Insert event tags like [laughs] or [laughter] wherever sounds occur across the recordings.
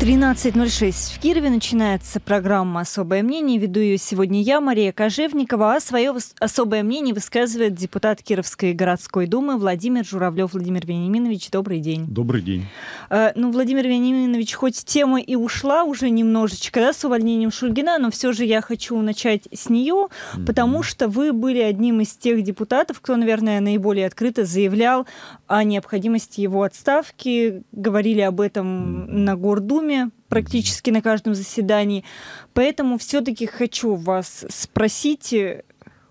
13.06. В Кирове начинается программа «Особое мнение». Веду ее сегодня я, Мария Кожевникова, а свое особое мнение высказывает депутат Кировской городской думы Владимир Журавлев. Владимир Вениаминович, добрый день. Добрый день. Э, ну, Владимир Вениаминович, хоть тема и ушла уже немножечко да, с увольнением Шульгина, но все же я хочу начать с нее, mm-hmm. потому что вы были одним из тех депутатов, кто, наверное, наиболее открыто заявлял о необходимости его отставки, говорили об этом mm-hmm. на Гордуме, теме практически на каждом заседании. Поэтому все-таки хочу вас спросить э,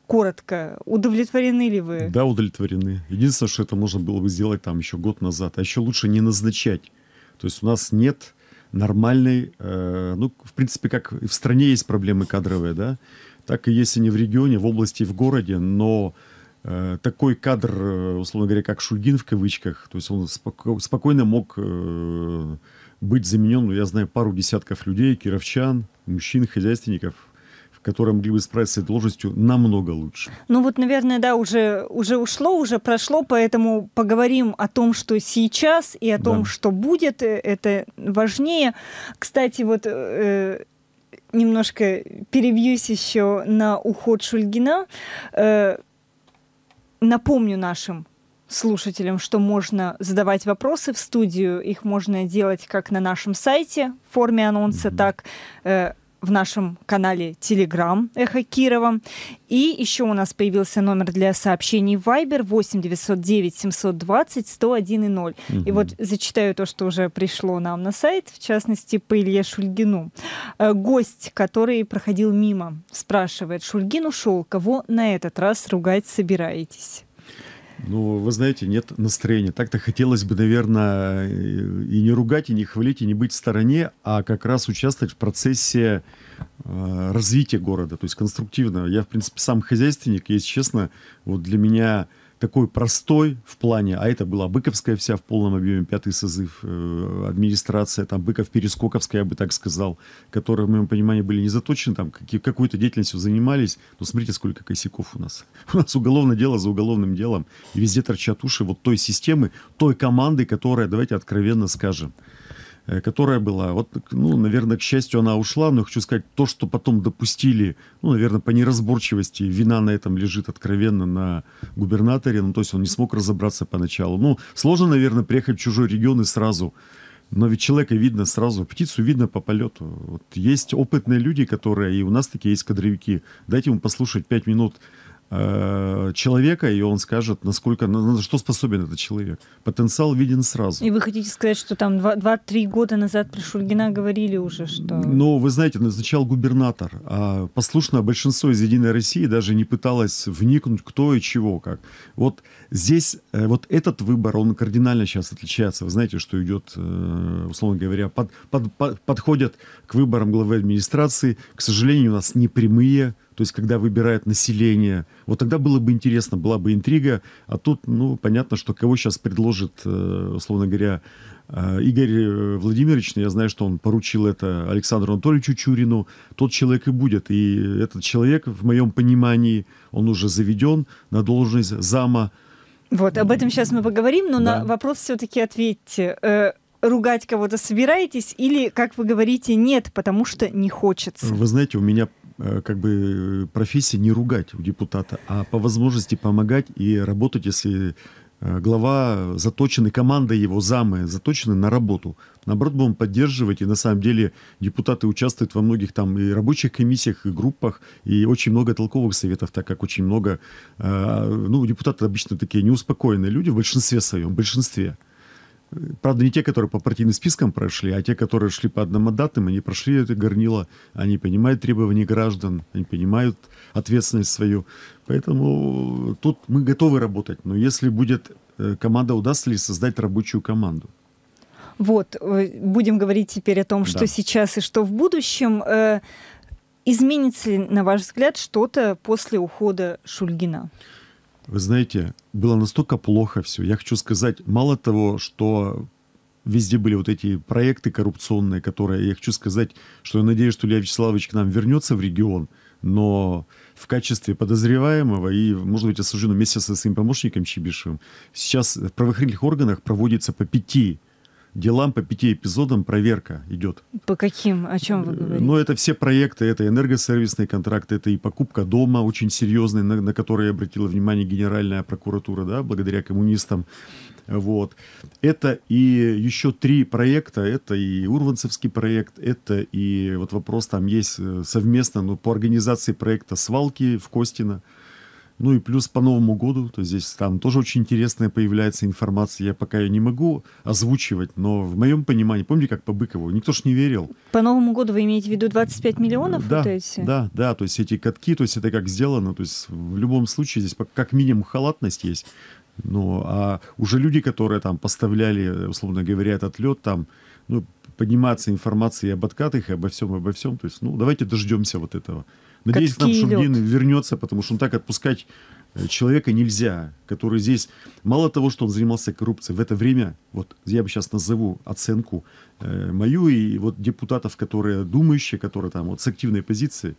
коротко, удовлетворены ли вы? Да, удовлетворены. Единственное, что это можно было бы сделать там еще год назад, а еще лучше не назначать. То есть у нас нет нормальной, э, ну, в принципе, как в стране есть проблемы кадровые, да, так и есть не в регионе, в области, в городе, но э, такой кадр, э, условно говоря, как Шульгин в кавычках, то есть он споко- спокойно мог быть заменен, ну, я знаю, пару десятков людей, кировчан, мужчин, хозяйственников, которые могли бы справиться с этой должностью намного лучше. Ну вот, наверное, да, уже, уже ушло, уже прошло, поэтому поговорим о том, что сейчас и о да. том, что будет, э, это важнее. Кстати, вот э, немножко перебьюсь еще на уход Шульгина. Э, напомню нашим слушателям, что можно задавать вопросы в студию. Их можно делать как на нашем сайте в форме анонса, так э, в нашем канале Telegram Эхо Кирова. И еще у нас появился номер для сообщений Viber 8 909 720 101 0. Угу. И вот зачитаю то, что уже пришло нам на сайт, в частности, по Илье Шульгину. Э, гость, который проходил мимо, спрашивает, Шульгин ушел, кого на этот раз ругать собираетесь? Ну, вы знаете, нет настроения. Так-то хотелось бы, наверное, и не ругать, и не хвалить, и не быть в стороне, а как раз участвовать в процессе э, развития города, то есть конструктивно. Я, в принципе, сам хозяйственник, и, если честно, вот для меня такой простой в плане, а это была Быковская вся в полном объеме, пятый созыв, э, администрация, там Быков-Перескоковская, я бы так сказал, которые, в моем понимании, были не заточены, там какие, какой-то деятельностью занимались, но смотрите, сколько косяков у нас. [laughs] У нас уголовное дело за уголовным делом, и везде торчат уши вот той системы, той команды, которая, давайте откровенно скажем, Э, которая была. Вот, ну, наверное, к счастью, она ушла, но хочу сказать, то, что потом допустили, ну, наверное, по неразборчивости, вина на этом лежит откровенно на губернаторе, ну, то есть он не смог разобраться поначалу. Ну, сложно, наверное, приехать в чужой регион и сразу но ведь человека видно сразу, птицу видно по полету. Вот есть опытные люди, которые, и у нас такие есть кадровики. Дайте ему послушать пять минут Э, человека, и он скажет, насколько, на что способен этот человек. Потенциал виден сразу. И вы хотите сказать, что там 2-3 года назад про Шульгина говорили уже, что... Ну, вы знаете, назначал губернатор. А послушно большинство из «Единой России» даже не пыталось вникнуть, кто и чего, как. Вот здесь, э, вот этот выбор, он кардинально сейчас отличается. Вы знаете, что идет, э, условно говоря, под, под, под, подходят к выборам главы администрации. К сожалению, у нас не прямые то есть когда выбирает население. Вот тогда было бы интересно, была бы интрига, а тут, ну, понятно, что кого сейчас предложит, э, условно говоря, э, Игорь э, Владимирович, я знаю, что он поручил это Александру Анатольевичу Чурину, тот человек и будет. И этот человек, в моем понимании, он уже заведен на должность зама. Вот, об этом сейчас мы поговорим, но да. на вопрос все-таки ответьте ругать кого-то собираетесь или, как вы говорите, нет, потому что не хочется? Вы знаете, у меня Э, как бы профессия не ругать у депутата, а по возможности помогать и работать, если э, глава заточены, команда его, замы заточены на работу. Наоборот, будем поддерживать, и на самом деле депутаты участвуют во многих там и рабочих комиссиях, и группах, и очень много толковых советов, так как очень много, э, ну, депутаты обычно такие неуспокоенные люди в большинстве своем, в большинстве. Правда, не те, которые по партийным спискам прошли, а те, которые шли по одномандатным, они прошли это горнило, они понимают требования граждан, они понимают ответственность свою. Поэтому тут мы готовы работать, но если будет э, команда, удастся ли создать рабочую команду? Вот, э, будем говорить теперь о том, что да. сейчас и что в будущем. Э, изменится ли, на ваш взгляд, что-то после ухода Шульгина? Вы знаете, было настолько плохо все. Я хочу сказать, мало того, что везде были вот эти проекты коррупционные, которые, я хочу сказать, что я надеюсь, что Илья Вячеславович к нам вернется в регион, но в качестве подозреваемого и, может быть, осужденного вместе со своим помощником Чебишевым. Сейчас в правоохранительных органах проводится по пяти делам по пяти эпизодам проверка идет. По каким? О чем вы э, говорите? Ну, это все проекты, это энергосервисные контракты, это и покупка дома очень серьезный, на, на который обратила внимание Генеральная прокуратура, да, благодаря коммунистам. Вот. Это и еще три проекта. Это и Урванцевский проект, это и вот вопрос там есть э, совместно, ну, по организации проекта «Свалки» в Костино. Ну и плюс по Новому году, то здесь там тоже очень интересная появляется информация. Я пока ее не могу озвучивать, но в моем понимании, помните, как по Быкову, никто ж не верил. По Новому году вы имеете в виду 25 миллионов? Да, вот эти? да, да, то есть эти катки, то есть это как сделано, то есть в любом случае здесь как минимум халатность есть. Ну, а уже люди, которые там поставляли, условно говоря, этот лед, там, ну, подниматься информации об откатах и обо всем, и обо всем. То есть, ну, давайте дождемся вот этого. Надеюсь, как к нам Шульгин лед. вернется, потому что он так отпускать э, человека нельзя, который здесь, мало того, что он занимался коррупцией, в это время, вот я бы сейчас назову оценку э, мою и вот депутатов, которые думающие, которые там вот с активной позиции,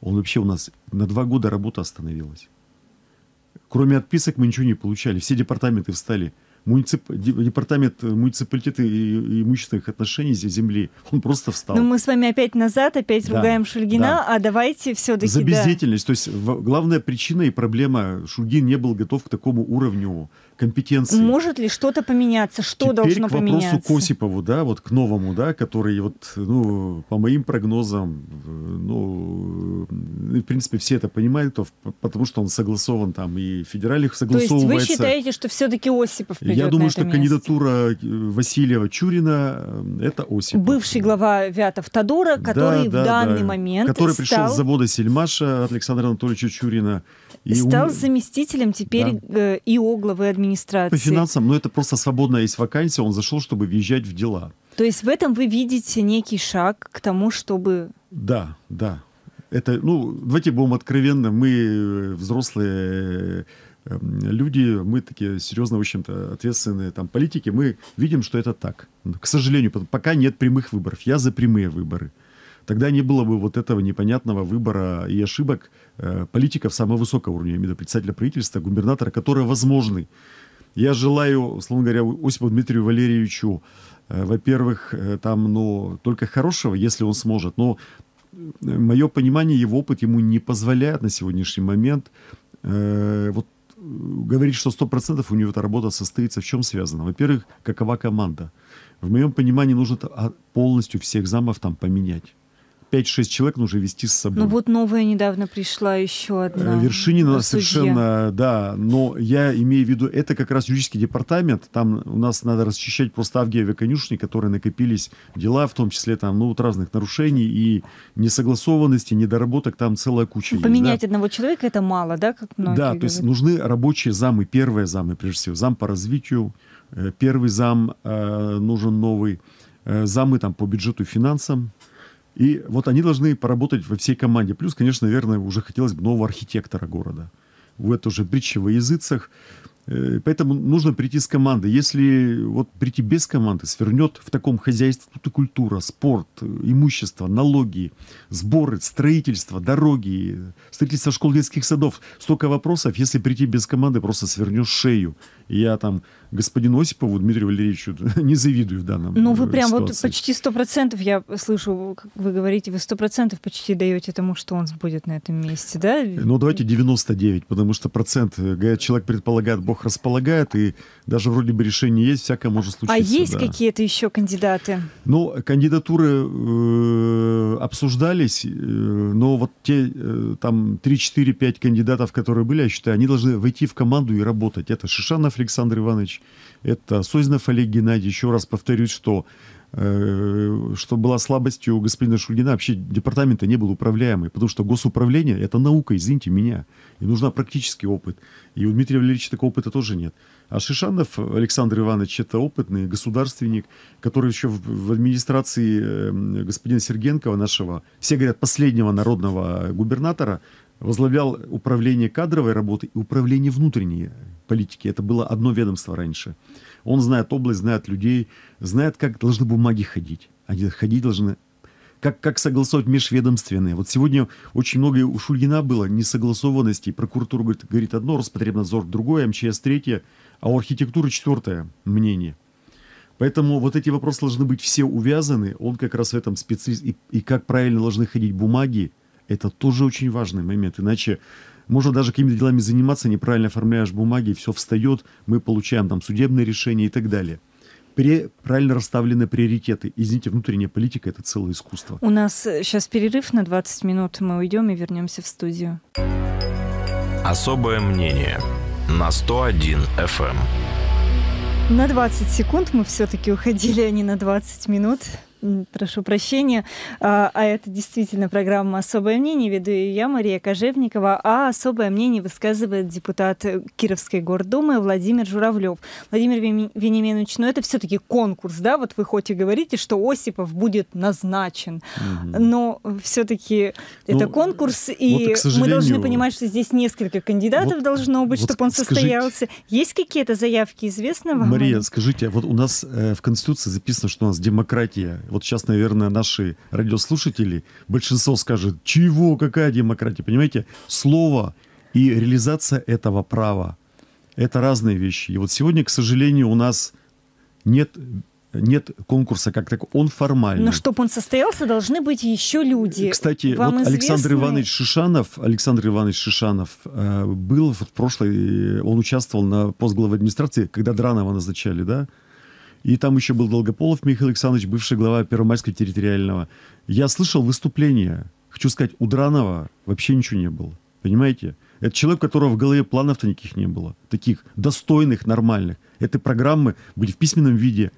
он вообще у нас на два года работа остановилась. Кроме отписок мы ничего не получали, все департаменты встали – муницип... департамент э, муниципалитета и имущественных отношений земли, он просто встал. Ну мы с вами опять назад, опять да, ругаем Шульгина, да. а давайте все-таки... За бездеятельность. Да. То есть главная причина и проблема, Шульгин не был готов к такому уровню компетенции. Может ли что-то поменяться? Что Теперь должно к вопросу поменяться? да, вот к новому, да, который вот, ну, по моим прогнозам, ну, ну в принципе, все это понимают, то, потому что он согласован там и федеральных согласовывается. То есть вы считаете, что все-таки Осипов придет Я думаю, на это что место? кандидатура э, Васильева-Чурина э, – это Осипов. Бывший глава Вятов-Тодора, который да, да, в данный да. момент Который стал... пришел с завода «Сельмаша» Александра Анатольевича Чурина. И стал ум... заместителем теперь да. Э, ИО главы администрации администрации. По финансам, но ну, это просто свободная есть вакансия, он зашел, чтобы въезжать в дела. То есть в этом вы видите некий шаг к тому, чтобы... Да, да. Это, ну, давайте будем откровенны, мы э, взрослые э, люди, мы такие серьезно, в общем-то, ответственные там политики, мы видим, что это так. К сожалению, пока нет прямых выборов. Я за прямые выборы. Тогда не было бы вот этого непонятного выбора и ошибок э, политиков самого высокого уровня, именно председателя правительства, губернатора, которые возможны. Я желаю, условно говоря, Осипу Дмитрию Валерьевичу, э, во-первых, э, там, ну, только хорошего, если он сможет. Но э, мое понимание, его опыт ему не позволяет на сегодняшний момент э, вот говорить, что 100% у него эта работа состоится. В чем связано? Во-первых, какова команда? В моем понимании нужно а, полностью всех замов там поменять 5-6 человек нужно вести с собой. Ну вот новая недавно пришла еще э, одна. Вершинина э, совершенно, да. Но я имею в виду, это как раз юридический департамент. Там у нас надо расчищать просто Авгееве конюшни, которые накопились дела, в том числе там, ну, вот разных нарушений и несогласованности, недоработок, там целая куча ну, Поменять есть, да? одного человека это мало, да, как многие Да, говорят. то есть нужны рабочие замы, первые замы, прежде всего, зам по развитию, э, первый зам э, нужен новый, э, замы там по бюджету и финансам, и вот они должны поработать во всей команде. Плюс, конечно, наверное, уже хотелось бы нового архитектора города. В это уже притча во языцах. Э, поэтому нужно прийти с команды. Если вот прийти без команды, свернет в таком хозяйстве тут и культура, спорт, э, имущество, налоги, сборы, строительство, дороги, строительство школ, детских садов. Столько вопросов. Если прийти без команды, просто свернешь шею. Я там господину Осипову Дмитрию Валерьевичу [laughs] не завидую в данном Ну, вы прям ситуации. вот почти сто процентов, я слышу, как вы говорите, вы сто процентов почти даете тому, что он будет на этом месте, да? Ну, давайте 99, потому что процент, э, говорят, человек предполагает, Бог располагает, и даже вроде бы решение есть, всякое может а случиться. А есть да. какие-то еще кандидаты? Ну, кандидатуры э, обсуждались, э, но вот те э, там 3-4-5 кандидатов, которые были, я считаю, они должны войти в команду и работать. Это Шишанов Александр Иванович, это Сознов Олег Геннадьевич, еще раз повторюсь, что э, что была слабостью у господина Шульгина, вообще департамента не был управляемый, потому что госуправление – это наука, извините меня, и нужна практический опыт. И у Дмитрия Валерьевича такого опыта тоже нет. А Шишанов Александр Иванович – это опытный государственник, который еще в администрации эм, господина Сергенкова нашего, все говорят, последнего народного губернатора, возглавлял управление кадровой работы и управление внутренней политики. Это было одно ведомство раньше. Он знает область, знает людей, знает, как должны бумаги ходить. Они ходить должны как, как согласовать межведомственные. Вот сегодня очень многое у Шульгина было несогласованностей. Прокуратура говорит, говорит одно, Роспотребнадзор другое, МЧС третье, а у архитектуры четвертое мнение. Поэтому вот эти вопросы должны быть все увязаны. Он как раз в этом специалист. И, и как правильно должны ходить бумаги, это тоже очень важный момент. Иначе можно даже какими-то делами заниматься, неправильно оформляешь бумаги, все встает, мы получаем там судебное решение и так далее при, правильно расставлены приоритеты. Извините, внутренняя политика – это целое искусство. У нас сейчас э, перерыв на 20 минут. Мы уйдем и вернемся в студию. Особое мнение на 101 FM. Эм. На 20 секунд мы все-таки уходили, а не на 20 минут прошу прощения, а, а это действительно программа «Особое мнение», веду ее я, Мария Кожевникова, а особое мнение высказывает депутат э, Кировской гордумы Владимир Журавлев. Владимир Вениаминович, ну это все-таки конкурс, да, вот вы хоть и говорите, что Осипов будет назначен, угу. но все-таки ну, это конкурс, и вот, мы должны понимать, что здесь несколько кандидатов вот, должно быть, вот чтобы он состоялся. Скажите, Есть какие-то заявки известного? Мария, скажите, а вот у нас э, в Конституции записано, что у нас демократия вот сейчас, наверное, наши радиослушатели, большинство скажет, чего, какая демократия, понимаете? Слово и реализация этого права – это разные вещи. И вот сегодня, к сожалению, у нас нет нет конкурса как так, он формальный. Но чтобы он состоялся, должны быть еще люди. Кстати, Вам вот известны... Александр Иванович Шишанов, Александр Иванович Шишанов э, был в прошлой, э, он участвовал на пост главы администрации, когда Дранова назначали, да? И там еще был Долгополов Михаил Александрович, бывший глава Первомайского территориального. Я слышал выступление, хочу сказать, у Дранова вообще ничего не было. Понимаете? Это человек, у которого в голове планов-то никаких не было. Таких достойных, нормальных. Эти программы были в письменном виде.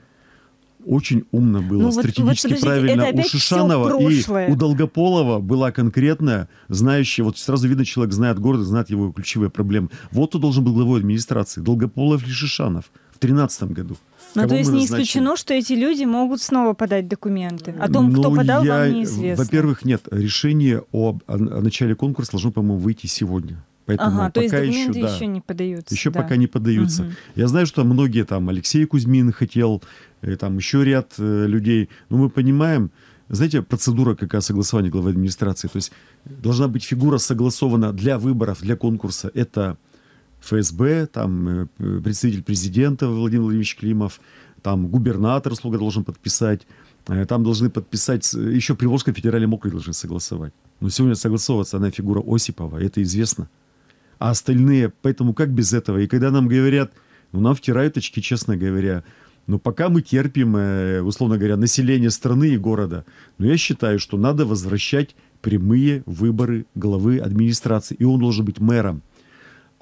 Очень умно было, ну, вот, стратегически вот, правильно. У Шишанова и у Долгополова была конкретная, знающая, вот сразу видно, человек знает город, знает его ключевые проблемы. Вот кто должен был главой администрации, Долгополов или Шишанов в 2013 году. Ну, то есть не исключено, что эти люди могут снова подать документы. О том, кто ну, подал, я... вам неизвестно. Во-первых, нет. Решение о, о начале конкурса должно, по-моему, выйти сегодня. Поэтому ага, пока то есть документы еще, да, еще не подаются. Еще да. пока не подаются. Угу. Я знаю, что многие там Алексей Кузьмин хотел, и, э, там еще ряд э, людей. Но ну, мы понимаем, знаете, процедура какая согласования главы администрации. То есть э, должна быть фигура согласована для выборов, для конкурса. Это ФСБ, там э, представитель президента Владимир Владимирович Климов, там губернатор слуга должен подписать, э, там должны подписать, э, еще Приволжском федеральном мокрый должен согласовать. Но сегодня согласовываться она фигура Осипова, это известно. А остальные, поэтому как без этого? И когда нам говорят, ну нам втирают очки, честно говоря, но ну, пока мы терпим, условно говоря, население страны и города, но ну, я считаю, что надо возвращать прямые выборы главы администрации, и он должен быть мэром.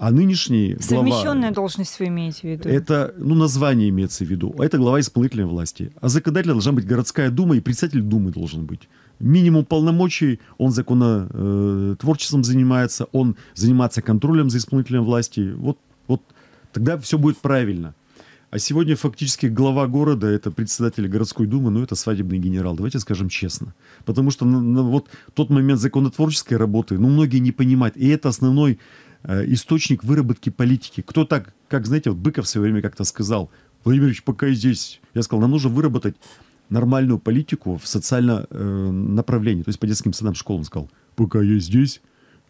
А нынешний глава... должность вы имеете в виду? Это, ну, название имеется в виду. Это глава исполнительной власти. А законодатель должна быть городская дума, и председатель думы должен быть. Минимум полномочий, он законотворчеством э, занимается, он занимается контролем за исполнительной власти. Вот, вот тогда все будет правильно. А сегодня фактически глава города, это председатель городской думы, ну это свадебный генерал, давайте скажем честно. Потому что ну, ну, вот тот момент законотворческой работы, ну многие не понимают, и это основной Э, источник выработки политики. Кто так, как, знаете, вот Быков в свое время как-то сказал, Владимирович, пока я здесь, я сказал, нам нужно выработать нормальную политику в социальном э, направлении, то есть по детским садам, школам сказал, пока я здесь,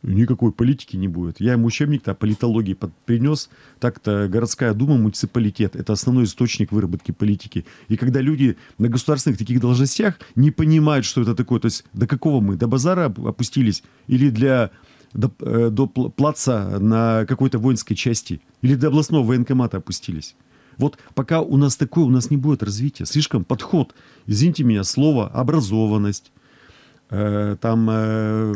никакой политики не будет. Я ему учебник-то политологии под, принес. Так-то городская дума, муниципалитет – это основной источник выработки политики. И когда люди на государственных таких должностях не понимают, что это такое, то есть до какого мы, до базара опустились или для до, э, до плаца на какой-то воинской части или до областного военкомата опустились. Вот пока у нас такое, у нас не будет развития. Слишком подход, извините меня, слово образованность, э, там э,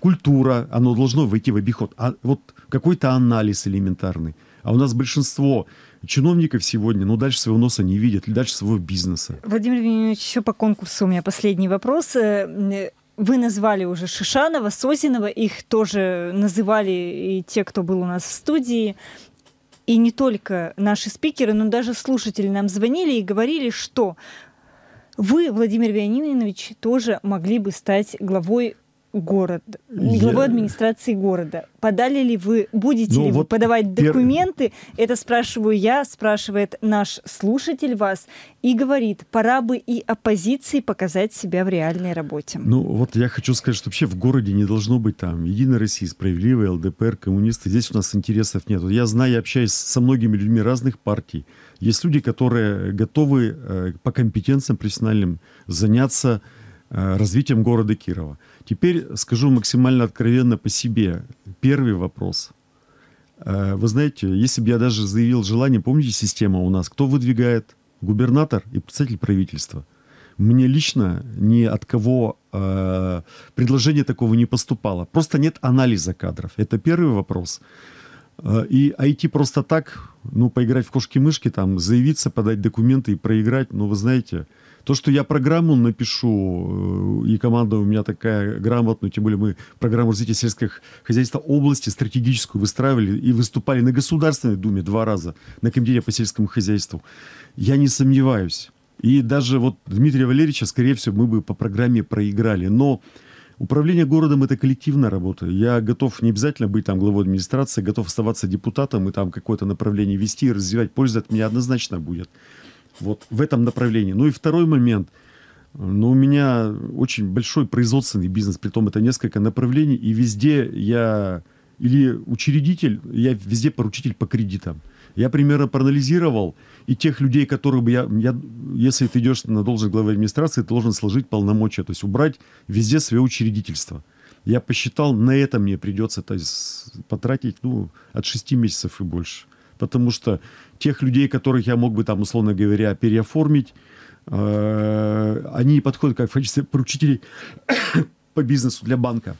культура, оно должно войти в обиход. А вот какой-то анализ элементарный. А у нас большинство чиновников сегодня, ну, дальше своего носа не видят, дальше своего бизнеса. Владимир Владимирович, еще по конкурсу у меня последний вопрос э, вы назвали уже Шишанова, Созинова, их тоже называли и те, кто был у нас в студии. И не только наши спикеры, но даже слушатели нам звонили и говорили, что вы, Владимир Вениаминович, тоже могли бы стать главой город, главой Я... администрации города. Подали ли вы, будете ну, ли вот вы подавать пер... документы? Это спрашиваю я, спрашивает наш слушатель вас и говорит, пора бы и оппозиции показать себя в реальной работе. Ну вот я хочу сказать, что вообще в городе не должно быть там Единой России, Справедливой, ЛДПР, коммунисты. Здесь у нас интересов нет. Вот я знаю, я общаюсь со многими людьми разных партий. Есть люди, которые готовы э, по компетенциям профессиональным заняться э, развитием города Кирова. Теперь скажу максимально откровенно по себе. Первый вопрос. Э, вы знаете, если бы я даже заявил желание, помните система у нас, кто выдвигает? Губернатор и представитель правительства. Мне лично ни от кого э, предложение такого не поступало. Просто нет анализа кадров. Это первый вопрос. Э, и IT просто так, ну, поиграть в кошки-мышки, там, заявиться, подать документы и проиграть, ну, вы знаете, то, что я программу напишу, э, и команда у меня такая грамотная, тем более мы программу развития сельского хозяйства области стратегическую выстраивали и выступали на Государственной Думе два раза, на Комитете по сельскому хозяйству. Я не сомневаюсь. И даже вот Дмитрия Валерьевича, скорее всего, мы бы по программе проиграли. Но Управление городом – это коллективная работа. Я готов не обязательно быть там главой администрации, готов оставаться депутатом и там какое-то направление вести и развивать. Польза от меня однозначно будет вот в этом направлении. Ну и второй момент. Но ну, у меня очень большой производственный бизнес, при том это несколько направлений, и везде я или учредитель, я везде поручитель по кредитам. Я примерно проанализировал, и тех людей, которых бы я, я если ты идешь на должность главы администрации, ты должен сложить полномочия, то есть убрать везде свое учредительство. Я посчитал, на это мне придется то есть, потратить ну, от 6 месяцев и больше потому что тех людей, которых я мог бы там, условно говоря, переоформить, э, они подходят как в качестве поручителей [coughs] по бизнесу для банка.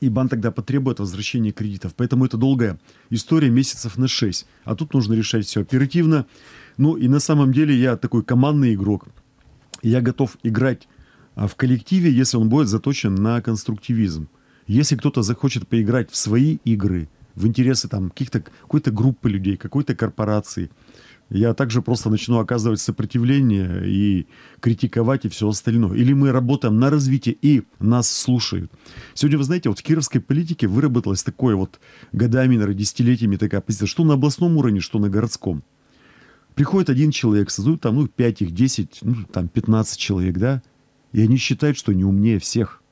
И банк тогда потребует возвращения кредитов. Поэтому это долгая история, месяцев на 6. А тут нужно решать все оперативно. Ну и на самом деле я такой командный игрок. Я готов играть а, в коллективе, если он будет заточен на конструктивизм. Если кто-то захочет поиграть в свои игры – в интересы там каких-то, какой-то группы людей, какой-то корпорации. Я также просто начну оказывать сопротивление и критиковать и все остальное. Или мы работаем на развитие и нас слушают. Сегодня, вы знаете, вот в кировской политике выработалась такое вот годами, наверное, десятилетиями такая позиция, что на областном уровне, что на городском. Приходит один человек, создают там, ну, 5 их, 10, ну, там, 15 человек, да, и они считают, что они умнее всех.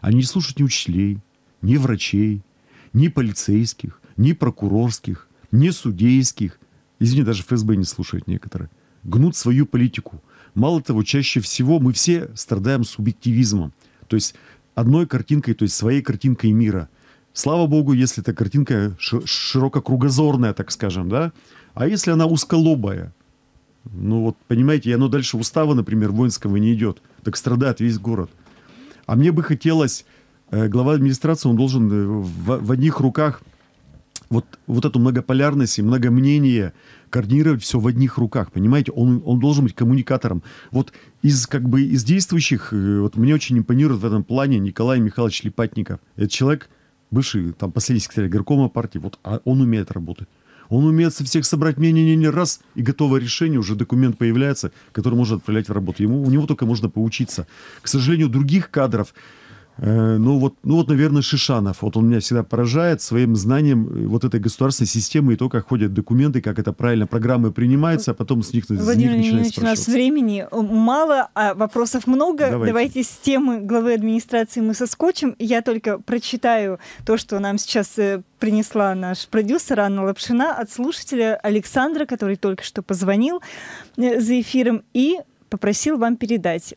Они не слушают ни учителей, ни врачей, ни полицейских, ни прокурорских, ни судейских, извини, даже ФСБ не слушают некоторые, гнут свою политику. Мало того, чаще всего мы все страдаем субъективизмом, то есть одной картинкой, то есть своей картинкой мира. Слава богу, если эта картинка ширококругозорная, так скажем, да, а если она узколобая, ну вот, понимаете, и оно дальше устава, например, воинского не идет, так страдает весь город. А мне бы хотелось Э, глава администрации, он должен э, в, в одних руках вот, вот эту многополярность и многомнение координировать все в одних руках, понимаете? Он, он должен быть коммуникатором. Вот из, как бы, из действующих, э, вот мне очень импонирует в этом плане Николай Михайлович Липатников. Это человек, бывший, там, последний секретарь горкома партии, вот а он умеет работать. Он умеет со всех собрать мнение не раз, и готовое решение, уже документ появляется, который можно отправлять в работу. Ему, у него только можно поучиться. К сожалению, других кадров, Э, ну вот, ну вот, наверное, Шишанов. Вот он меня всегда поражает своим знанием э, вот этой государственной системы и то, как ходят документы, как это правильно, программы принимаются, а потом с них, Владимир с них начинает у нас времени э, мало, а вопросов много. Давайте. Давайте с темы главы администрации мы соскочим. Я только прочитаю то, что нам сейчас принесла наш продюсер Анна Лапшина от слушателя Александра, который только что позвонил за эфиром, и попросил вам передать.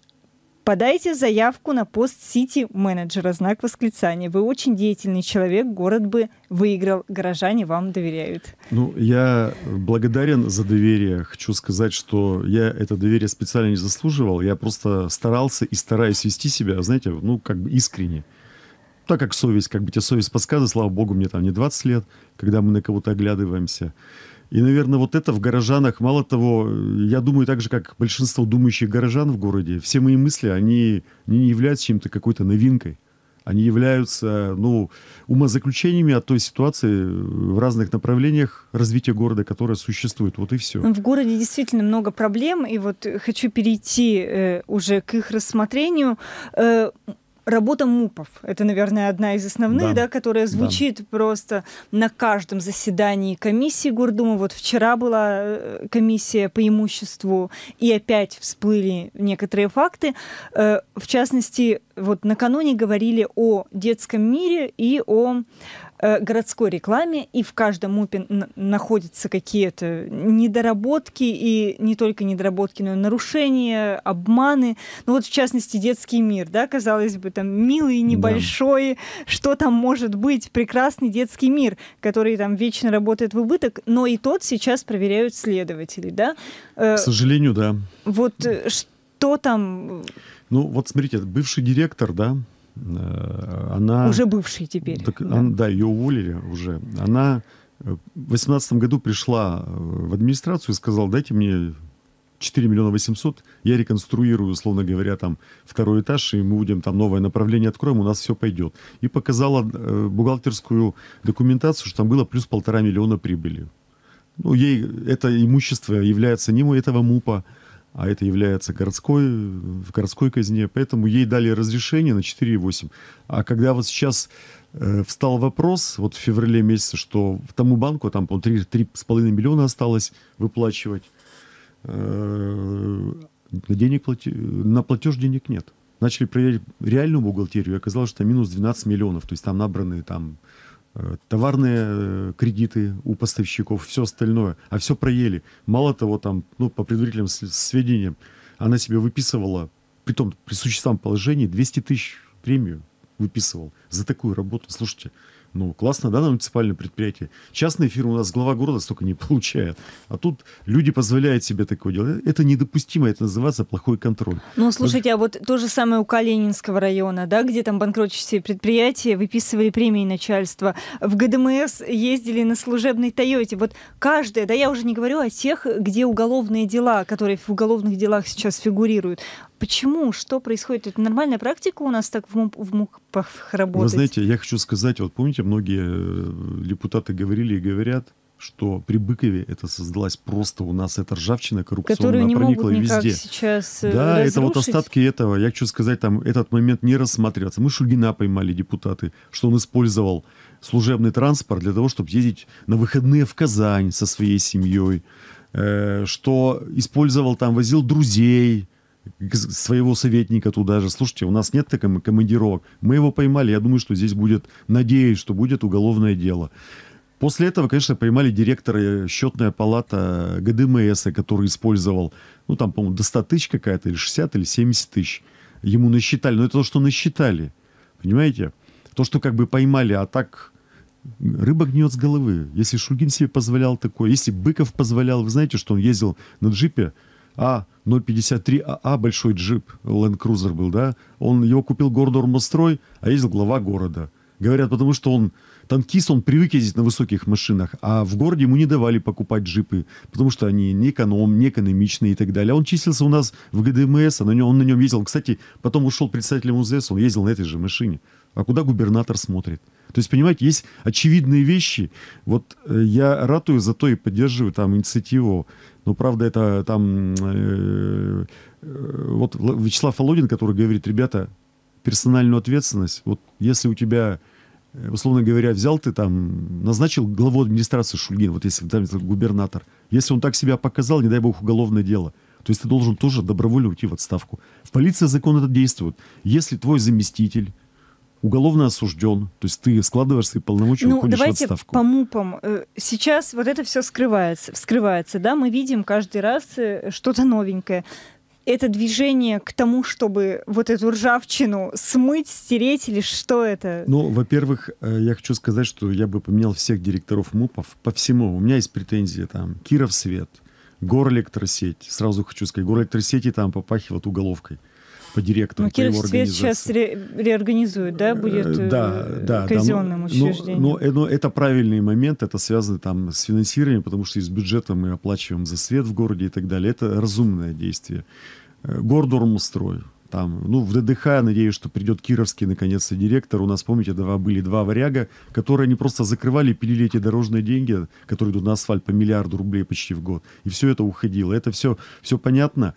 Подайте заявку на пост сити-менеджера, знак восклицания. Вы очень деятельный человек, город бы выиграл, горожане вам доверяют. Ну, я благодарен за доверие. Хочу сказать, что я это доверие специально не заслуживал. Я просто старался и стараюсь вести себя, знаете, ну, как бы искренне. Так как совесть, как бы тебе совесть подсказывает, слава богу, мне там не 20 лет, когда мы на кого-то оглядываемся. И, наверное, вот это в горожанах, мало того, я думаю так же, как большинство думающих горожан в городе, все мои мысли, они не являются чем-то какой-то новинкой. Они являются ну, умозаключениями от той ситуации в разных направлениях развития города, которая существует. Вот и все. В городе действительно много проблем, и вот хочу перейти э, уже к их рассмотрению. Э, работа МУПов. Это, наверное, одна из основных, да, да которая звучит да. просто на каждом заседании комиссии Гурдумы. Вот вчера была э, комиссия по имуществу, и опять всплыли некоторые факты. Э, в частности, вот накануне говорили о детском мире и о Э, городской рекламе, и в каждом мупе находятся какие-то недоработки, и не только недоработки, но и нарушения, обманы. Ну вот, в частности, детский мир, да, казалось бы, там милый, небольшой, да. что там может быть, прекрасный детский мир, который там вечно работает в убыток, но и тот сейчас проверяют следователи, да? Э, К сожалению, да. Вот э, что там... Ну вот смотрите, бывший директор, да, она... Уже бывшая теперь. Так, да. Она, да, ее уволили уже. Она э, в 2018 году пришла э, в администрацию и сказала, дайте мне 4 миллиона 800, я реконструирую, условно говоря, там второй этаж, и мы будем там новое направление откроем, у нас все пойдет. И показала э, бухгалтерскую документацию, что там было плюс полтора миллиона прибыли. Ну, ей это имущество является не этого МУПа, а это является городской, в городской казне, поэтому ей дали разрешение на 4,8. А когда вот сейчас э, встал вопрос, вот в феврале месяце, что тому банку, там, по 3,5 миллиона осталось выплачивать, э, денег плати... на платеж денег нет. Начали проверять реальную бухгалтерию, и оказалось, что минус 12 миллионов, то есть там набранные там Э, товарные э, кредиты у поставщиков, все остальное. А все проели. Мало того, там, ну, по предварительным сведениям, она себе выписывала, при том, при существам положении, 200 тысяч премию выписывал за такую работу. Слушайте, ну, классно, да, на муниципальном предприятии. Частные фирмы у нас глава города столько не [laughs] получает. А тут люди позволяют себе такое делать. Это недопустимо, это называется плохой контроль. Ну, слушайте, а вот то же самое у Калининского района, да, где там банкротящие предприятия выписывали премии начальства. В ГДМС ездили на служебной Тойоте. Вот каждое, да я уже не говорю о тех, где уголовные дела, которые в уголовных делах сейчас фигурируют. Почему? Что происходит? Это нормальная практика у нас так в, муп, в мукпах работать? Вы знаете, я хочу сказать, вот помните, многие э, депутаты говорили и говорят, что при Быкове это создалась просто у нас эта ржавчина коррупционная Которую не проникла могут никак везде. Сейчас э, да, разрушить. это вот остатки этого. Я хочу сказать, там этот момент не рассматривается. Мы Шульгина поймали депутаты, что он использовал служебный транспорт для того, чтобы ездить на выходные в Казань со своей семьей, э, что использовал там, возил друзей своего советника туда же. Слушайте, у нас нет такой командировок. Мы его поймали. Я думаю, что здесь будет, надеюсь, что будет уголовное дело. После этого, конечно, поймали директора э, счетная палата э, ГДМС, который использовал, ну там, по-моему, до 100 тысяч какая-то, или 60, или 70 тысяч. Ему насчитали. Но это то, что насчитали. Понимаете? То, что как бы поймали, а так рыба гниет с головы. Если Шульгин себе позволял такое, если Быков позволял, вы знаете, что он ездил на джипе а 053 АА, большой джип, Land Cruiser был, да, он, его купил город а ездил глава города. Говорят, потому что он танкист, он привык ездить на высоких машинах, а в городе ему не давали покупать джипы, потому что они не эконом, не экономичные и так далее. Он числился у нас в ГДМС, а на нем, он на нем ездил. Кстати, потом ушел председателем УЗС, он ездил на этой же машине. А куда губернатор смотрит? То есть, понимаете, есть очевидные вещи. Вот э, я ратую за то и поддерживаю там инициативу. Но правда, это там... Э, э, вот Вячеслав Володин, который говорит, ребята, персональную ответственность. Вот если у тебя э, условно говоря, взял ты там, назначил главу администрации Шульгин, вот если там губернатор, если он так себя показал, не дай бог, уголовное дело, то есть ты должен тоже добровольно уйти в отставку. В полиции закон это действует. Если твой заместитель уголовно осужден, то есть ты складываешь свои полномочия, ну, уходишь давайте в отставку. по мупам. Э, сейчас вот это все скрывается, вскрывается, да, мы видим каждый раз э, что-то новенькое это движение к тому, чтобы вот эту ржавчину смыть, стереть или что это? Ну, во-первых, э, я хочу сказать, что я бы поменял всех директоров МУПов по всему. У меня есть претензии там Киров Свет, Горэлектросеть. Сразу хочу сказать, Горэлектросети там попахивают уголовкой по директору, ну, по его сейчас ре- реорганизует, да, будет э, э, да, да, казенным да, но, ну, учреждением. Но, но, э, но это правильный момент, это связано там с финансированием, потому что из бюджета мы оплачиваем за свет в городе и так далее. Это разумное действие. Гордормустрой. Там, ну, в ДДХ, надеюсь, что придет Кировский, наконец-то, директор. У нас, помните, два, были два варяга, которые они просто закрывали, пилили эти дорожные деньги, которые идут на асфальт по миллиарду рублей почти в год. И все это уходило. Это все, все понятно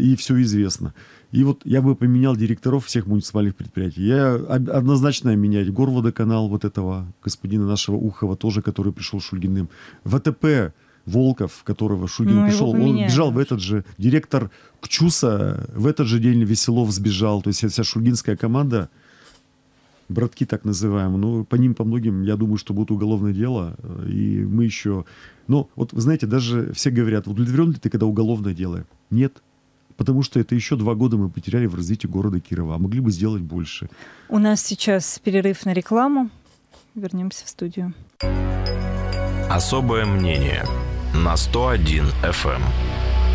и все известно. И вот я бы поменял директоров всех муниципальных предприятий. Я однозначно менять горводоканал вот этого господина нашего Ухова тоже, который пришел Шульгиным. ВТП Волков, которого Шульгин ну, пришел, он бежал в этот же. Директор Кчуса в этот же день Веселов сбежал. То есть вся шульгинская команда, братки так называемые, ну, по ним, по многим, я думаю, что будет уголовное дело. И мы еще... Но ну, вот, вы знаете, даже все говорят, удовлетворен ли ты, когда уголовное дело? Нет потому что это еще два года мы потеряли в развитии города Кирова, а могли бы сделать больше. У нас сейчас перерыв на рекламу. Вернемся в студию. Особое мнение на 101 FM. Эм.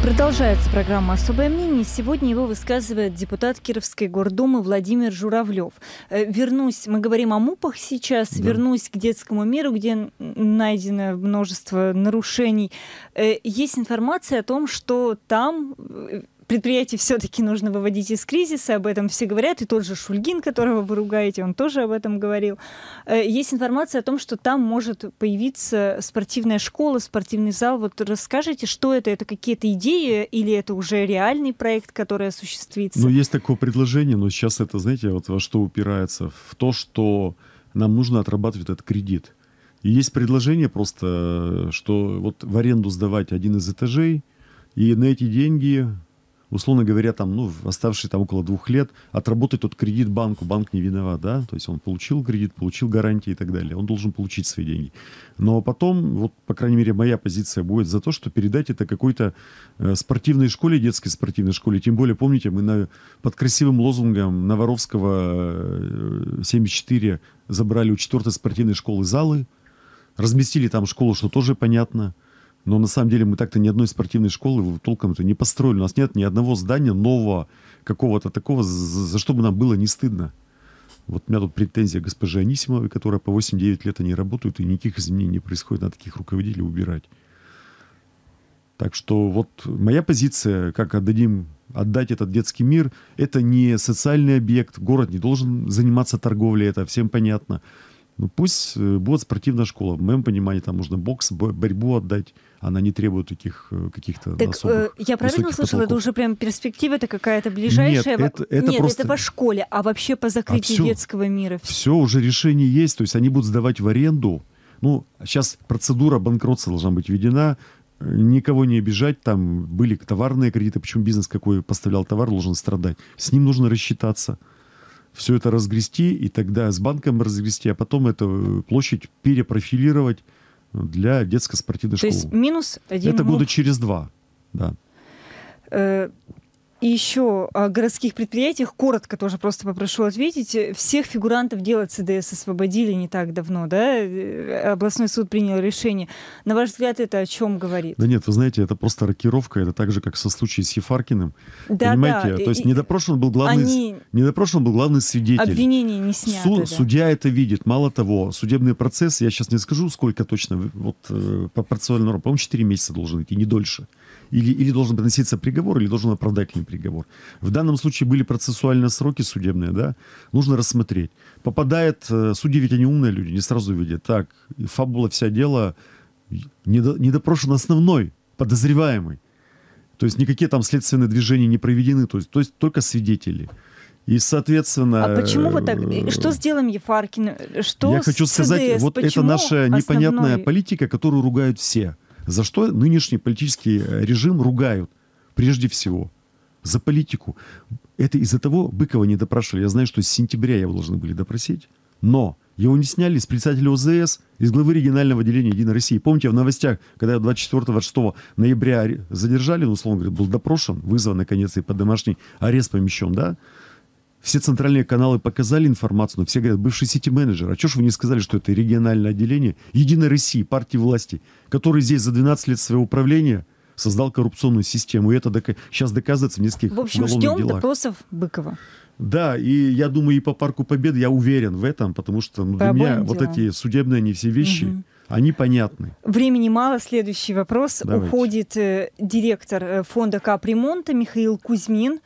Продолжается программа «Особое мнение». Сегодня его высказывает депутат Кировской гордумы Владимир Журавлев. Э, вернусь, мы говорим о МУПах сейчас, да. вернусь к детскому миру, где найдено множество нарушений. Э, есть информация о том, что там э, предприятие все-таки нужно выводить из кризиса, об этом все говорят, и тот же Шульгин, которого вы ругаете, он тоже об этом говорил. Э, есть информация о том, что там может появиться спортивная школа, спортивный зал. Вот расскажите, что это? Это какие-то идеи или это уже реальный проект, который осуществится? Ну, есть такое предложение, но сейчас это, знаете, вот во что упирается? В то, что нам нужно отрабатывать этот кредит. И есть предложение просто, э, что вот в аренду сдавать один из этажей, и на эти деньги условно говоря, там, ну, оставшие там около двух лет, отработать тот кредит банку. Банк не виноват, да, то есть он получил кредит, получил гарантии и так далее. Он должен получить свои деньги. Но потом, вот, по крайней мере, моя позиция будет за то, что передать это какой-то э, спортивной школе, детской спортивной школе. Тем более, помните, мы на, под красивым лозунгом Новоровского 74 э, забрали у четвертой спортивной школы залы, разместили там школу, что тоже понятно – но на самом деле мы так-то ни одной спортивной школы толком-то не построили. У нас нет ни одного здания нового, какого-то такого, за, за что бы нам было не стыдно. Вот у меня тут претензия госпожи Анисимовой, которая по 8-9 лет они работают, и никаких изменений не происходит, надо таких руководителей убирать. Так что вот моя позиция, как отдадим, отдать этот детский мир, это не социальный объект, город не должен заниматься торговлей, это всем понятно. Ну пусть э, будет спортивная школа. В моем понимании там можно бокс, борьбу отдать. Она не требует таких э, каких-то так, особых, э, Я правильно услышала, потолков. это уже прям перспектива это какая-то ближайшая? Нет, это, это, Нет просто... это по школе, а вообще по закрытию а все, детского мира. Все, уже решение есть. То есть они будут сдавать в аренду. Ну, сейчас процедура банкротства должна быть введена никого не обижать, там были товарные кредиты, почему бизнес какой поставлял товар должен страдать. С ним нужно рассчитаться все это разгрести, и тогда с банком разгрести, а потом эту площадь перепрофилировать ну, для детско-спортивной школы. То есть минус один... Это года через два, да. Э, и еще о а, городских предприятиях коротко тоже просто попрошу ответить. Э, всех фигурантов дела ЦДС освободили не так давно, да? Э, областной суд принял решение. На ваш взгляд, это о чем говорит? Да нет, вы знаете, это просто рокировка. Это так же, как со случаем с Ефаркиным. Да, Понимаете? Да. То есть недопрошен был главный, Они... недопрошен был главный свидетель. Обвинение не снято. Су... Да. Судья это видит. Мало того, судебный процесс, я сейчас не скажу, сколько точно, вот э, по процессуальному, по-моему, 4 месяца должен идти, не дольше или, или должен приноситься приговор, или должен оправдательный приговор. В данном случае были процессуальные сроки судебные, да, нужно рассмотреть. Попадает, э, судьи ведь они умные люди, не сразу видят. Так, фабула вся дело, недопрошен основной, подозреваемый. То есть никакие там следственные движения не проведены, то есть, то есть только свидетели. И, соответственно... А почему вы так... Э, что с делом Ефаркина? Э, что я хочу сказать, ЦДС? вот почему это наша непонятная основной... политика, которую ругают все. За что нынешний политический э, режим ругают? Прежде всего, за политику. Это из-за того Быкова не допрашивали. Я знаю, что с сентября его должны были допросить. Но его не сняли с председателя ОЗС, из главы регионального отделения «Единой России». Помните, в новостях, когда 24-26 ноября задержали, ну, условно говоря, был допрошен, вызван, наконец, и под домашний арест помещен, да? Все центральные каналы показали информацию, но все говорят, бывший сити-менеджер, а что ж вы не сказали, что это региональное отделение Единой России, партии власти, который здесь за 12 лет своего управления создал коррупционную систему. И это док... сейчас доказывается в нескольких В общем, ждем делах. допросов Быкова. Да, и я думаю, и по Парку Победы я уверен в этом, потому что ну, для меня делам. вот эти судебные, они все вещи, угу. Они понятны. Времени мало. Следующий вопрос. Давайте. Уходит э, директор э, фонда капремонта Михаил Кузьмин.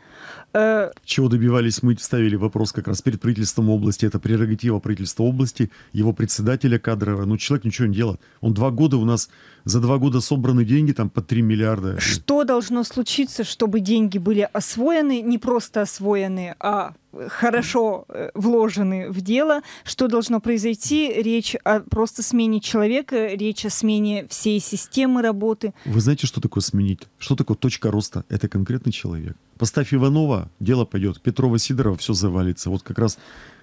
Э... Чего добивались мы, вставили вопрос как раз перед правительством области. Это прерогатива правительства области, его председателя кадрового. Ну, человек ничего не делает. Он два года у нас, за два года собраны деньги там по три миллиарда. Что должно случиться, чтобы деньги были освоены, не просто освоены, а хорошо э, вложены в дело, что должно произойти, речь о просто смене человека, речь о смене всей системы работы. Вы знаете, что такое сменить? Что такое точка роста? Это конкретный человек. Поставь Иванова, дело пойдет. Петрова, Сидорова, все завалится. Вот как раз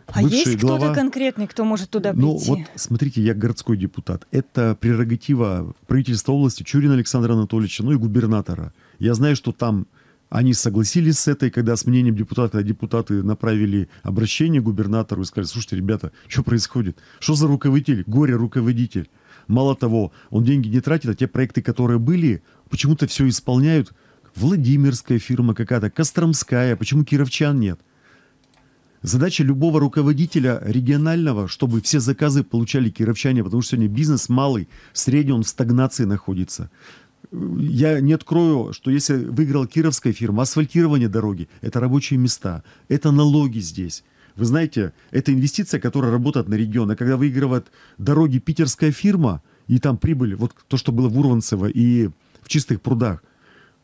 а есть глава... кто-то конкретный, кто может туда ну, прийти? Ну вот, смотрите, я городской депутат. Это прерогатива правительства области, Чурина Александра Анатольевича, ну и губернатора. Я знаю, что там они согласились с этой, когда с мнением депутата депутаты направили обращение губернатору и сказали, слушайте, ребята, что происходит? Что за руководитель? Горе-руководитель. Мало того, он деньги не тратит, а те проекты, которые были, почему-то все исполняют. Владимирская фирма какая-то, Костромская, почему кировчан нет? Задача любого руководителя регионального, чтобы все заказы получали кировчане, потому что сегодня бизнес малый, средний, он в стагнации находится я не открою, что если выиграл кировская фирма, асфальтирование дороги, это рабочие места, это налоги здесь. Вы знаете, это инвестиция, которая работает на регион. А когда выигрывает дороги питерская фирма, и там прибыль, вот то, что было в Урванцево и в Чистых прудах,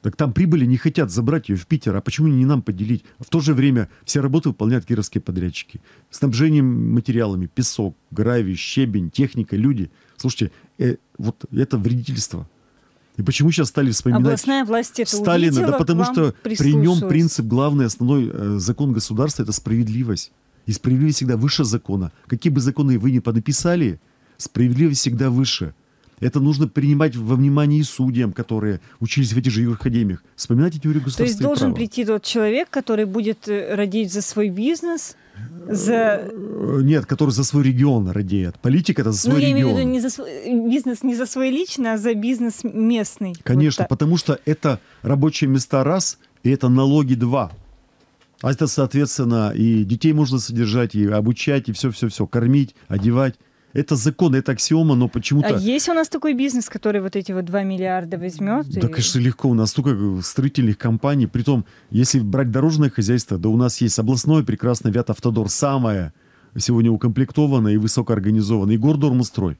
так там прибыли не хотят забрать ее в Питер, а почему не нам поделить? В то же время все работы выполняют кировские подрядчики. Снабжением материалами, песок, гравий, щебень, техника, люди. Слушайте, э, вот это вредительство. И почему сейчас стали вспоминать Областная власть это Сталина? Увидела, да потому что при нем принцип главный, основной э, закон государства – это справедливость. И справедливость всегда выше закона. Какие бы законы вы ни понаписали, справедливость всегда выше – это нужно принимать во внимание и судьям, которые учились в этих же академиях. Вспоминайте теорию государства. То есть должен права. прийти тот человек, который будет э, родить за свой бизнес, за... Э, нет, который за свой регион радеет. Политик это за ну, свой ну, я регион. Я имею в виду не за свой, э, бизнес не за свой лично, а за бизнес местный. Конечно, вот потому что это рабочие места раз, и это налоги два. А это, соответственно, и детей можно содержать, и обучать, и все-все-все, кормить, одевать. Это закон, это аксиома, но почему-то... А есть у нас такой бизнес, который вот эти вот 2 миллиарда возьмет? Да, и... конечно, легко. У нас столько э, строительных компаний. Притом, если брать дорожное хозяйство, да у нас есть областное прекрасное Вятавтодор, самое сегодня укомплектованное и высокоорганизованное, и Гордормустрой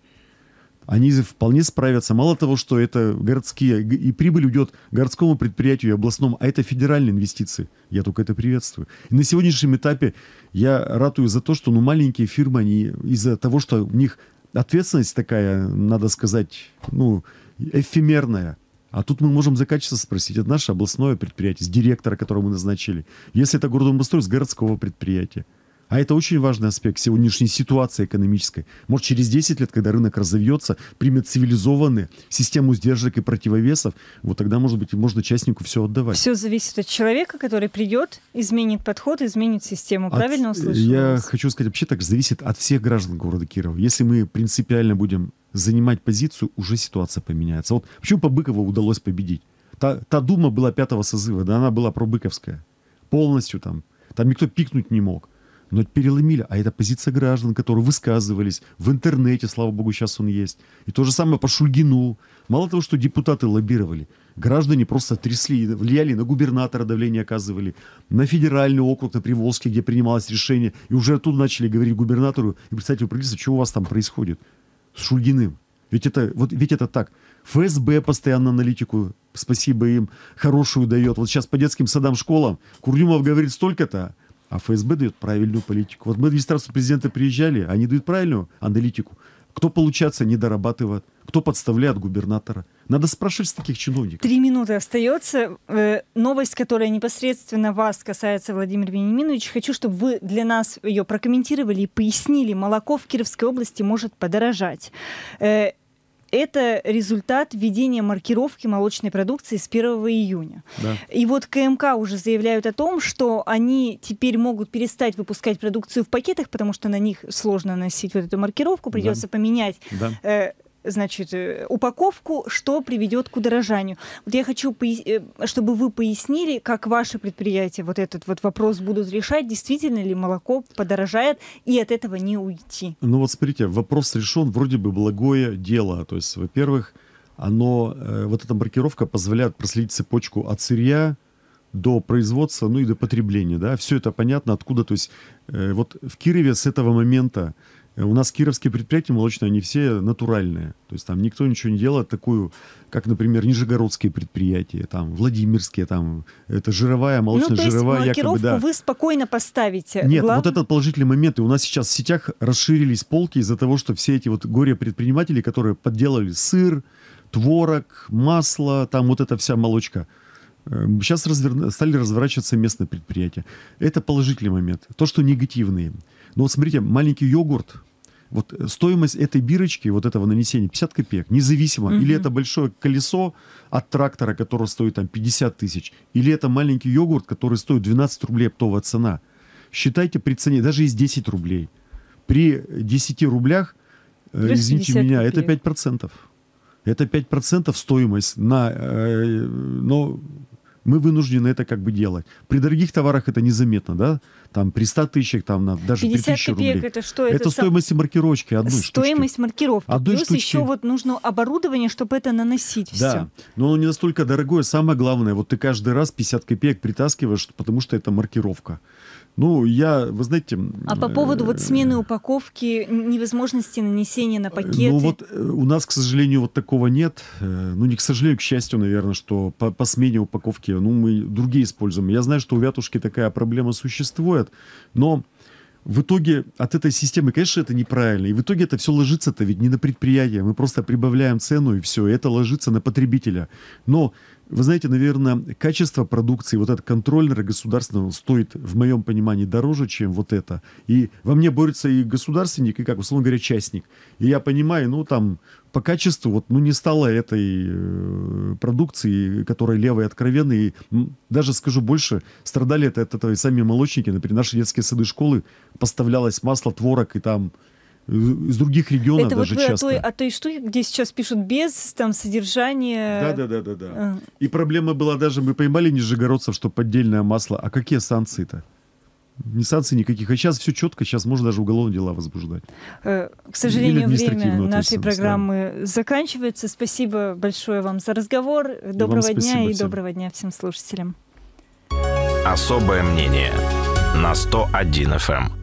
они вполне справятся. Мало того, что это городские, и прибыль уйдет городскому предприятию и областному, а это федеральные инвестиции. Я только это приветствую. И на сегодняшнем этапе я ратую за то, что ну, маленькие фирмы, они из-за того, что у них ответственность такая, надо сказать, ну, эфемерная, а тут мы можем за качество спросить. Это наше областное предприятие, с директора, которого мы назначили. Если это городом с городского предприятия. А это очень важный аспект сегодняшней ситуации экономической. Может, через 10 лет, когда рынок разовьется, примет цивилизованные систему сдержек и противовесов, вот тогда, может быть, можно частнику все отдавать. Все зависит от человека, который придет, изменит подход, изменит систему. От, Правильно э, услышал? Я вас? хочу сказать, вообще так зависит от всех граждан города Кирова. Если мы принципиально будем занимать позицию, уже ситуация поменяется. Вот почему по Быкову удалось победить? Та, та дума была пятого созыва, да, она была пробыковская. Полностью там. Там никто пикнуть не мог но переломили. А это позиция граждан, которые высказывались в интернете, слава богу, сейчас он есть. И то же самое по Шульгину. Мало того, что депутаты лоббировали, граждане просто трясли, влияли на губернатора, давление оказывали, на федеральный округ, на Приволжский, где принималось решение. И уже оттуда начали говорить губернатору и представителю правительства, что у вас там происходит с Шульгиным. Ведь это, вот, ведь это так. ФСБ постоянно аналитику, спасибо им, хорошую дает. Вот сейчас по детским садам, школам Курдюмов говорит столько-то, а ФСБ дает правильную политику. Вот мы в администрацию президента приезжали, они дают правильную аналитику. Кто, получается, не дорабатывает, кто подставляет губернатора. Надо спрашивать с таких чиновников. Три минуты остается. Э, новость, которая непосредственно вас касается, Владимир Вениаминович. Хочу, чтобы вы для нас ее прокомментировали и пояснили. Молоко в Кировской области может подорожать. Э, это результат введения маркировки молочной продукции с 1 июня. Да. И вот КМК уже заявляют о том, что они теперь могут перестать выпускать продукцию в пакетах, потому что на них сложно носить вот эту маркировку, придется да. поменять да. Э, значит, э, упаковку, что приведет к удорожанию. Вот я хочу, э, чтобы вы пояснили, как ваши предприятия вот этот вот вопрос будут решать, действительно ли молоко подорожает, и от этого не уйти. Ну вот смотрите, вопрос решен, вроде бы благое дело. То есть, во-первых, оно, э, вот эта маркировка позволяет проследить цепочку от сырья до производства, ну и до потребления, да, все это понятно, откуда, то есть, вот в Кирове с этого момента Э, у нас кировские предприятия молочные, они все натуральные. То есть там никто ничего не делает такую, как, например, нижегородские предприятия, там, владимирские, там, это жировая, ну, молочная ну, то есть жировая, якобы, да. вы спокойно поставите. Нет, Глав... вот этот положительный момент. И у нас сейчас в сетях расширились полки из-за того, что все эти вот горе-предприниматели, которые подделали сыр, творог, масло, там вот эта вся молочка – Сейчас эм, развер... стали разворачиваться местные предприятия. Это положительный момент. То, что негативные. Но вот смотрите, маленький йогурт, вот э, стоимость этой бирочки, вот этого нанесения, 50 копеек, независимо, угу. или это большое колесо от трактора, которое стоит там 50 тысяч, или это маленький йогурт, который стоит 12 рублей оптовая цена. Считайте при цене, даже из 10 рублей. При 10 рублях, э, Плюс извините меня, копеек. это 5%. Это 5% стоимость на, э, но мы вынуждены это как бы делать. При дорогих товарах это незаметно, да? Там при 100 тысячах, там на, даже при 1000 рублей. это что? Это, это стоимость маркировки одной Стоимость штучки. маркировки. Одной Плюс штучки. еще вот нужно оборудование, чтобы это наносить да. все. но оно не настолько дорогое. Самое главное, вот ты каждый раз 50 копеек притаскиваешь, потому что это маркировка. Ну, я, вы знаете... А по поводу вот э, смены упаковки, невозможности нанесения на э, пакеты? Ну, вот э, у нас, к сожалению, вот такого нет. Ну, не к сожалению, к счастью, наверное, что по, по смене упаковки, ну, мы другие используем. Я знаю, что у вятушки такая проблема существует, но в итоге от этой системы, конечно, это неправильно. И в итоге это все ложится-то ведь не на предприятие. Мы просто прибавляем цену, и все. Это ложится на потребителя. Но вы знаете, наверное, качество продукции, вот это контроллера государственного стоит, в моем понимании, дороже, чем вот это. И во мне борется и государственник, и, как условно говоря, частник. И я понимаю, ну, там, по качеству, вот, ну, не стало этой э, продукции, которая левая, откровенная. И даже скажу больше, страдали это от этого и сами молочники. Например, наши детские сады школы поставлялось масло, творог и там Э, из других регионов Это даже вот часто. Это вот о той штуке, где сейчас пишут без там содержания. Да, да, да, да, да. И проблема была даже, мы поймали нижегородцев, что поддельное масло. А какие санкции-то? Ни санкций никаких. А сейчас все четко, сейчас можно даже уголовные дела возбуждать. Э, к сожалению, время нашей программы да. заканчивается. Спасибо большое вам за разговор. Доброго и дня и всем. доброго дня всем слушателям. Особое мнение на 101 FM.